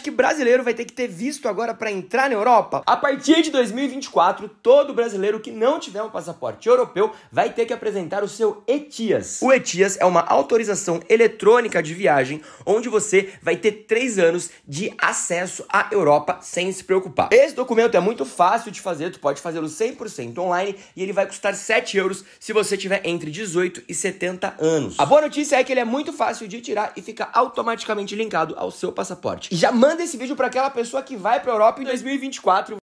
que brasileiro vai ter que ter visto agora para entrar na Europa? A partir de 2024, todo brasileiro que não tiver um passaporte europeu vai ter que apresentar o seu ETIAS. O ETIAS é uma autorização eletrônica de viagem onde você vai ter três anos de acesso à Europa sem se preocupar. Esse documento é muito fácil de fazer, tu pode fazê-lo 100% online e ele vai custar 7 euros se você tiver entre 18 e 70 anos. A boa notícia é que ele é muito fácil de tirar e fica automaticamente linkado ao seu passaporte. E já manda esse vídeo para aquela pessoa que vai para a Europa em 2024.